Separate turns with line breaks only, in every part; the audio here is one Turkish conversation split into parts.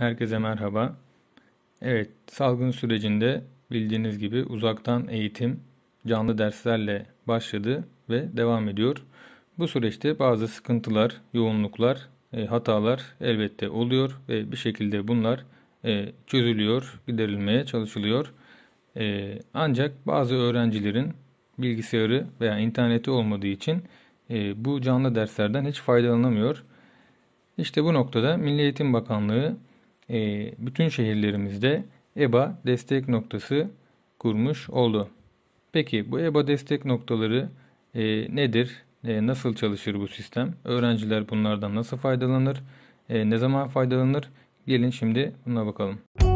Herkese merhaba. Evet, salgın sürecinde bildiğiniz gibi uzaktan eğitim canlı derslerle başladı ve devam ediyor. Bu süreçte bazı sıkıntılar, yoğunluklar, e, hatalar elbette oluyor ve bir şekilde bunlar e, çözülüyor, giderilmeye çalışılıyor. E, ancak bazı öğrencilerin bilgisayarı veya interneti olmadığı için bu canlı derslerden hiç faydalanamıyor. İşte bu noktada Milli Eğitim Bakanlığı ee, bütün şehirlerimizde EBA destek noktası kurmuş oldu. Peki bu EBA destek noktaları e, nedir? E, nasıl çalışır bu sistem? Öğrenciler bunlardan nasıl faydalanır? E, ne zaman faydalanır? Gelin şimdi buna bakalım. Müzik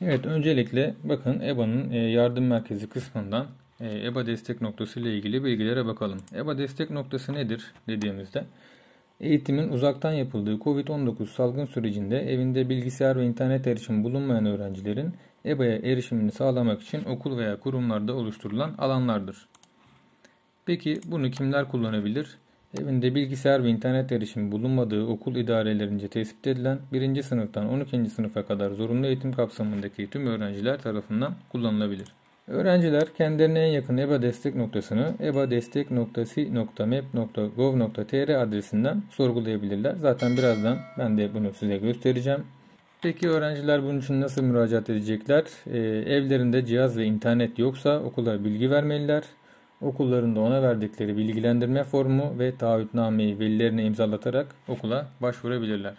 Evet öncelikle bakın EBA'nın e, yardım merkezi kısmından e, EBA destek noktası ile ilgili bilgilere bakalım. EBA destek noktası nedir dediğimizde eğitimin uzaktan yapıldığı COVID-19 salgın sürecinde evinde bilgisayar ve internet erişimi bulunmayan öğrencilerin EBA'ya erişimini sağlamak için okul veya kurumlarda oluşturulan alanlardır. Peki bunu kimler kullanabilir? Evinde bilgisayar ve internet erişimi bulunmadığı okul idarelerince tespit edilen 1. sınıftan 12. sınıfa kadar zorunlu eğitim kapsamındaki tüm öğrenciler tarafından kullanılabilir. Öğrenciler kendilerine en yakın EBA destek noktasını ebadestek.si.mep.gov.tr adresinden sorgulayabilirler. Zaten birazdan ben de bunu size göstereceğim. Peki öğrenciler bunun için nasıl müracaat edecekler? Ee, evlerinde cihaz ve internet yoksa okula bilgi vermeliler okullarında ona verdikleri bilgilendirme formu ve taahhütnameyi velilerine imzalatarak okula başvurabilirler.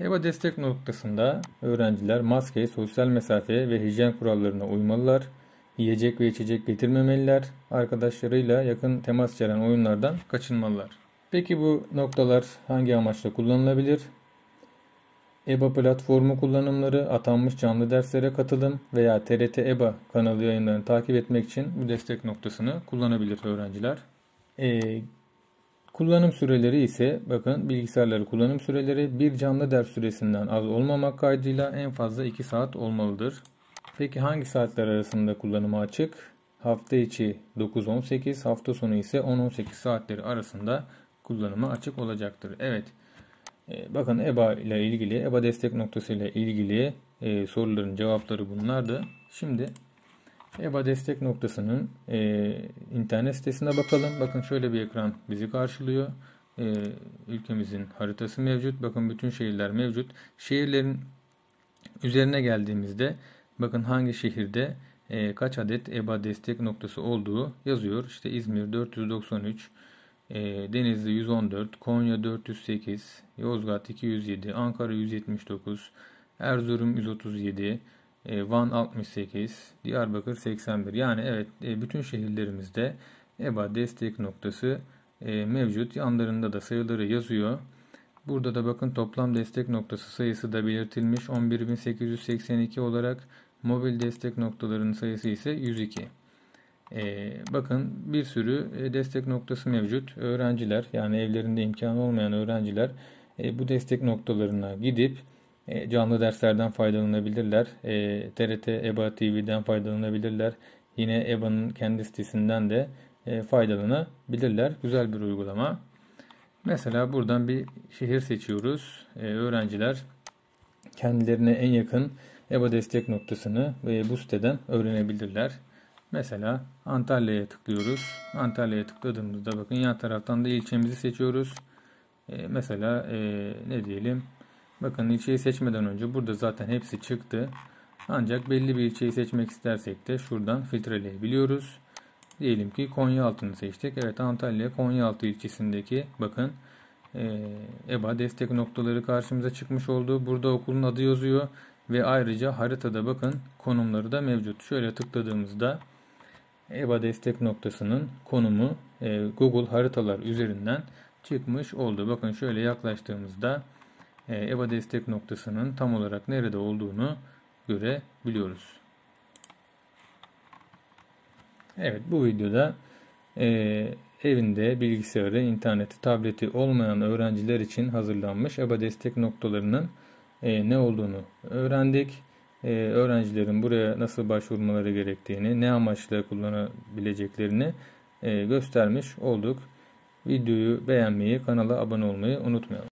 EBA destek noktasında öğrenciler maske, sosyal mesafe ve hijyen kurallarına uymalılar. Yiyecek ve içecek getirmemeliler. Arkadaşlarıyla yakın temas içeren oyunlardan kaçınmalılar. Peki bu noktalar hangi amaçla kullanılabilir? EBA platformu kullanımları, atanmış canlı derslere katılım veya TRT EBA kanalı yayınlarını takip etmek için bu destek noktasını kullanabilir öğrenciler. Ee, kullanım süreleri ise bakın bilgisayarları kullanım süreleri bir canlı ders süresinden az olmamak kaydıyla en fazla 2 saat olmalıdır. Peki hangi saatler arasında kullanıma açık? Hafta içi 9-18, hafta sonu ise 10-18 saatleri arasında kullanıma açık olacaktır. Evet. Ee, bakın EBA ile ilgili, EBA destek noktası ile ilgili e, soruların cevapları bunlardı. Şimdi EBA destek noktasının e, internet sitesine bakalım. Bakın şöyle bir ekran bizi karşılıyor. E, ülkemizin haritası mevcut. Bakın bütün şehirler mevcut. Şehirlerin üzerine geldiğimizde bakın hangi şehirde kaç adet EBA destek noktası olduğu yazıyor. İşte İzmir 493, ee, Denizli 114, Konya 408, Yozgat 207, Ankara 179, Erzurum 137, e, Van 68, Diyarbakır 81. Yani evet e, bütün şehirlerimizde EBA destek noktası e, mevcut. Yanlarında da sayıları yazıyor. Burada da bakın toplam destek noktası sayısı da belirtilmiş 11.882 olarak mobil destek noktalarının sayısı ise 102. E, bakın bir sürü e, destek noktası mevcut. Öğrenciler yani evlerinde imkanı olmayan öğrenciler e, bu destek noktalarına gidip e, canlı derslerden faydalanabilirler. E, TRT EBA TV'den faydalanabilirler. Yine EBA'nın kendi sitesinden de e, faydalanabilirler. Güzel bir uygulama. Mesela buradan bir şehir seçiyoruz. E, öğrenciler kendilerine en yakın EBA destek noktasını ve bu siteden öğrenebilirler. Mesela Antalya'ya tıklıyoruz. Antalya'ya tıkladığımızda bakın yan taraftan da ilçemizi seçiyoruz. E, mesela e, ne diyelim. Bakın ilçeyi seçmeden önce burada zaten hepsi çıktı. Ancak belli bir ilçeyi seçmek istersek de şuradan filtreleyebiliyoruz. Diyelim ki Konya altını seçtik. Evet Antalya Konyaaltı ilçesindeki bakın e, EBA destek noktaları karşımıza çıkmış oldu. Burada okulun adı yazıyor ve ayrıca haritada bakın konumları da mevcut. Şöyle tıkladığımızda EBA destek noktasının konumu e, Google haritalar üzerinden çıkmış oldu. Bakın şöyle yaklaştığımızda e, EBA destek noktasının tam olarak nerede olduğunu görebiliyoruz. Evet bu videoda e, evinde bilgisayarı, interneti, tableti olmayan öğrenciler için hazırlanmış EBA destek noktalarının e, ne olduğunu öğrendik e, öğrencilerin buraya nasıl başvurmaları gerektiğini, ne amaçla kullanabileceklerini e, göstermiş olduk. Videoyu beğenmeyi, kanala abone olmayı unutmayalım.